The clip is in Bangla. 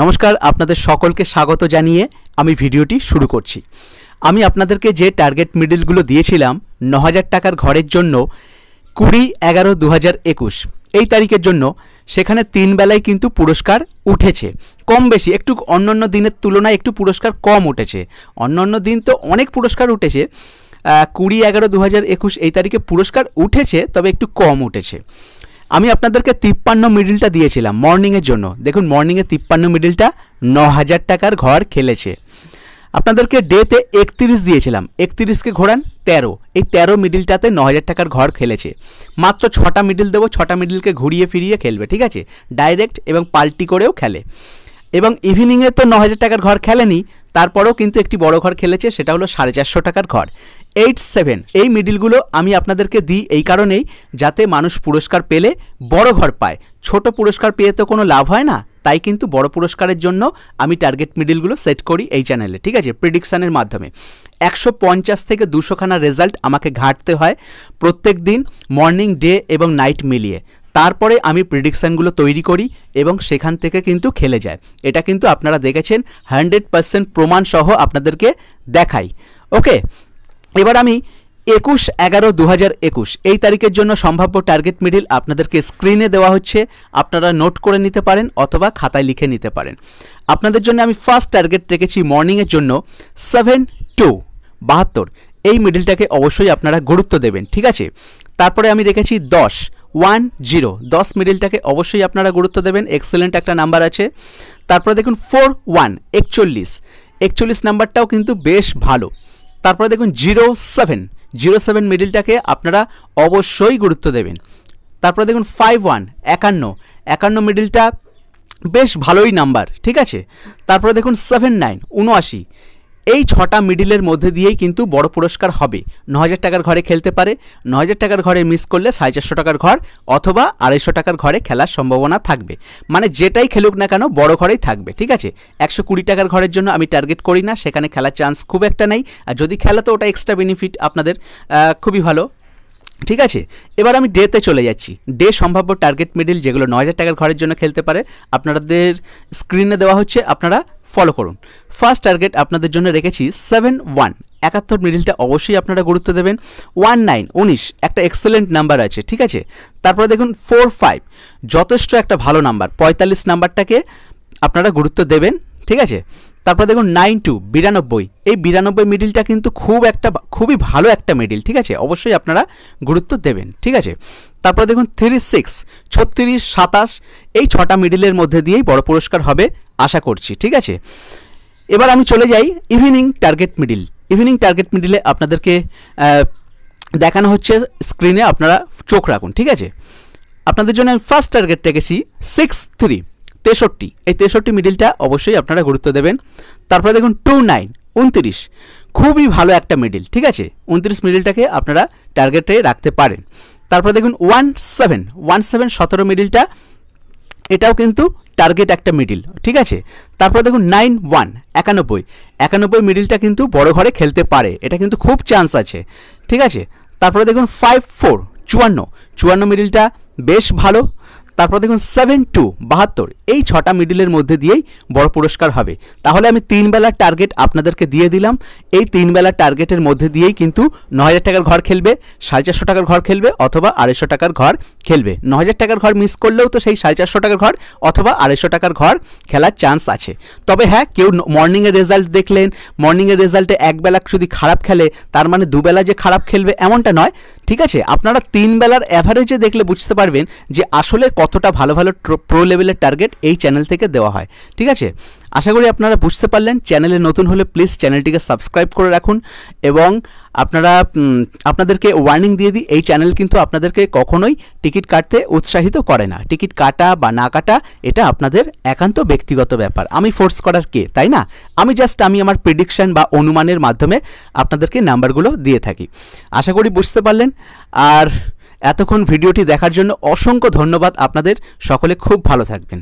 নমস্কার আপনাদের সকলকে স্বাগত জানিয়ে আমি ভিডিওটি শুরু করছি আমি আপনাদেরকে যে টার্গেট মিডিলগুলো দিয়েছিলাম ন হাজার টাকার ঘরের জন্য কুড়ি এগারো দু হাজার একুশ এই তারিখের জন্য সেখানে তিন বেলায় কিন্তু পুরস্কার উঠেছে কম বেশি একটু অন্যান্য দিনের তুলনায় একটু পুরস্কার কম উঠেছে অন্যান্য দিন তো অনেক পুরস্কার উঠেছে কুড়ি এগারো দু একুশ এই তারিখে পুরস্কার উঠেছে তবে একটু কম উঠেছে আমি আপনাদেরকে তিপ্পান্ন মিডিলটা দিয়েছিলাম মর্নিংয়ের জন্য দেখুন মর্নিংয়ে তিপ্পান্ন মিডিলটা ন হাজার টাকার ঘর খেলেছে আপনাদেরকে ডেতে একত্রিশ দিয়েছিলাম একত্রিশকে ঘোরান তেরো এই তেরো মিডিলটাতে ন হাজার টাকার ঘর খেলেছে মাত্র ছটা মিডিল দেবো ছটা মিডিলকে ঘুরিয়ে ফিরিয়ে খেলবে ঠিক আছে ডাইরেক্ট এবং পাল্টি করেও খেলে এবং ইভিনিংয়ে তো ন হাজার টাকার ঘর খেলেনি তারপরেও কিন্তু একটি বড় ঘর খেলেছে সেটা হলো সাড়ে চারশো টাকার ঘর এইট সেভেন এই মিডিলগুলো আমি আপনাদেরকে দিই এই কারণেই যাতে মানুষ পুরস্কার পেলে বড় ঘর পায় ছোট পুরস্কার পেয়ে তো কোনো লাভ হয় না তাই কিন্তু বড় পুরস্কারের জন্য আমি টার্গেট মিডিলগুলো সেট করি এই চ্যানেলে ঠিক আছে প্রিডিকশানের মাধ্যমে একশো পঞ্চাশ থেকে দুশোখানা রেজাল্ট আমাকে ঘাঁটতে হয় প্রত্যেক দিন মর্নিং ডে এবং নাইট মিলিয়ে তারপরে আমি প্রিডিকশানগুলো তৈরি করি এবং সেখান থেকে কিন্তু খেলে যায় এটা কিন্তু আপনারা দেখেছেন হান্ড্রেড পারসেন্ট প্রমাণসহ আপনাদেরকে দেখাই ওকে এবার আমি একুশ এগারো দু হাজার একুশ এই তারিখের জন্য সম্ভাব্য টার্গেট মিডিল আপনাদেরকে স্ক্রিনে দেওয়া হচ্ছে আপনারা নোট করে নিতে পারেন অথবা খাতায় লিখে নিতে পারেন আপনাদের জন্য আমি ফার্স্ট টার্গেট রেখেছি মর্নিংয়ের জন্য সেভেন টু বাহাত্তর এই মিডিলটাকে অবশ্যই আপনারা গুরুত্ব দেবেন ঠিক আছে তারপরে আমি রেখেছি দশ ওয়ান জিরো দশ মিডিলটাকে অবশ্যই আপনারা গুরুত্ব দেবেন এক্সেলেন্ট একটা নাম্বার আছে তারপরে দেখুন ফোর ওয়ান একচল্লিশ একচল্লিশ নাম্বারটাও কিন্তু বেশ ভালো তারপরে দেখুন জিরো সেভেন জিরো সেভেন মিডিলটাকে আপনারা অবশ্যই গুরুত্ব দেবেন তারপরে দেখুন ফাইভ ওয়ান একান্ন একান্ন মিডিলটা বেশ ভালোই নাম্বার ঠিক আছে তারপরে দেখুন সেভেন নাইন উনআশি এই ছটা মিডিলের মধ্যে দিয়েই কিন্তু বড় পুরস্কার হবে ন হাজার টাকার ঘরে খেলতে পারে ন হাজার টাকার ঘরে মিস করলে সাড়ে চারশো টাকার ঘর অথবা আড়াইশো টাকার ঘরে খেলার সম্ভাবনা থাকবে মানে যেটাই খেলুক না কেন বড় ঘরেই থাকবে ঠিক আছে একশো কুড়ি টাকার ঘরের জন্য আমি টার্গেট করি না সেখানে খেলার চান্স খুব একটা নেই আর যদি খেলা তো ওটা এক্সট্রা বেনিফিট আপনাদের খুবই ভালো ঠিক আছে এবার আমি ডেতে চলে যাচ্ছি ডে সম্ভাব্য টার্গেট মিডিল যেগুলো ন হাজার টাকার ঘরের জন্য খেলতে পারে আপনাদের স্ক্রিনে দেওয়া হচ্ছে আপনারা ফলো করুন ফার্স্ট টার্গেট আপনাদের জন্য রেখেছি সেভেন ওয়ান একাত্তর মিডিলটা অবশ্যই আপনারা গুরুত্ব দেবেন ওয়ান নাইন উনিশ একটা এক্সেলেন্ট নাম্বার আছে ঠিক আছে তারপরে দেখুন ফোর ফাইভ যথেষ্ট একটা ভালো নাম্বার পঁয়তাল্লিশ নাম্বারটাকে আপনারা গুরুত্ব দেবেন ঠিক আছে তারপরে দেখুন নাইন টু বিরানব্বই এই বিরানব্বই মিডিলটা কিন্তু খুব একটা খুবই ভালো একটা মিডিল ঠিক আছে অবশ্যই আপনারা গুরুত্ব দেবেন ঠিক আছে তারপরে দেখুন থ্রি সিক্স ছত্রিশ সাতাশ এই ছটা মিডিলের মধ্যে দিয়েই বড় পুরস্কার হবে আশা করছি ঠিক আছে এবার আমি চলে যাই evening target middle evening target মিডিলে আপনাদেরকে দেখানো হচ্ছে স্ক্রিনে আপনারা চোখ রাখুন ঠিক আছে আপনাদের জন্য আমি ফার্স্ট টার্গেট রেখেছি সিক্স থ্রি তেষট্টি এই তেষট্টি মিডিলটা অবশ্যই আপনারা গুরুত্ব দেবেন তারপরে দেখুন টু নাইন উনত্রিশ খুবই ভালো একটা মিডিল ঠিক আছে উনত্রিশ মিডিলটাকে আপনারা টার্গেটে রাখতে পারেন তারপরে দেখুন ওয়ান সেভেন ওয়ান সেভেন সতেরো মিডিলটা এটাও কিন্তু টার্গেট একটা মিডিল ঠিক আছে তারপর দেখুন নাইন ওয়ান একানব্বই একানব্বই মিডিলটা কিন্তু বড় ঘরে খেলতে পারে এটা কিন্তু খুব চান্স আছে ঠিক আছে তারপরে দেখুন ফাইভ ফোর চুয়ান্ন চুয়ান্ন মিডিলটা বেশ ভালো তারপর দেখুন সেভেন টু বাহাত্তর এই ছটা মিডিলের মধ্যে দিয়েই বড় পুরস্কার হবে তাহলে আমি তিন বেলার টার্গেট আপনাদেরকে দিয়ে দিলাম এই তিন বেলার টার্গেটের মধ্যে দিয়েই কিন্তু ন হাজার টাকার ঘর খেলবে সাড়ে চারশো টাকার ঘর খেলবে অথবা আড়াইশো টাকার ঘর খেলবে ন হাজার টাকার ঘর মিস করলেও তো সেই সাড়ে চারশো টাকার ঘর অথবা আড়াইশো টাকার ঘর খেলার চান্স আছে তবে হ্যাঁ কেউ মর্নিংয়ের রেজাল্ট দেখলেন মর্নিংয়ের রেজাল্টে বেলা যদি খারাপ খেলে তার মানে দুবেলা যে খারাপ খেলবে এমনটা নয় ঠিক আছে আপনারা তিন বেলার অ্যাভারেজে দেখলে বুঝতে পারবেন যে আসলে কতটা ভালো ভালো প্রো লেভেলের টার্গেট এই চ্যানেল থেকে দেওয়া হয় ঠিক আছে আশা করি আপনারা বুঝতে পারলেন চ্যানেলে নতুন হলে প্লিজ চ্যানেলটিকে সাবস্ক্রাইব করে রাখুন এবং আপনারা আপনাদেরকে ওয়ার্নিং দিয়ে দিই এই চ্যানেল কিন্তু আপনাদেরকে কখনোই টিকিট কাটতে উৎসাহিত করে না টিকিট কাটা বা না কাটা এটা আপনাদের একান্ত ব্যক্তিগত ব্যাপার আমি ফোর্স করার কে তাই না আমি জাস্ট আমি আমার প্রেডিকশান বা অনুমানের মাধ্যমে আপনাদেরকে নাম্বারগুলো দিয়ে থাকি আশা করি বুঝতে পারলেন আর এতক্ষণ ভিডিওটি দেখার জন্য অসংখ্য ধন্যবাদ আপনাদের সকলে খুব ভালো থাকবেন